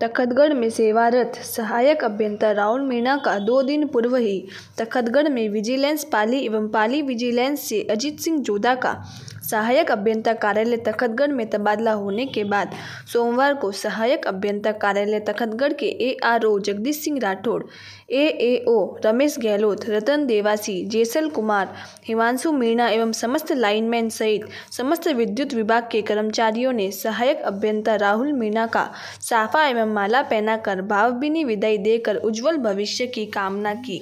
तखतगढ़ में सेवारत सहायक अभियंता राहुल मीणा का दो दिन पूर्व ही तखतगढ़ में विजिलेंस पाली एवं पाली विजिलेंस से अजीत सिंह जोधा का सहायक अभियंता कार्यालय तखतगढ़ में तबादला होने के बाद सोमवार को सहायक अभियंता कार्यालय तखतगढ़ के A R O Jagdish Singh Rathore A A O Ramesh Gehlot Ratan Dewasi Jaisal Kumar Himanshu Meena एवं समस्त लाइनमैन सहित समस्त विद्युत विभाग के कर्मचारियों ने सहायक अभियंता राहुल मीणा का साफा एवं माला पहनाकर भावभीनी विदाई देकर उज्ज्वल भविष्य की कामना की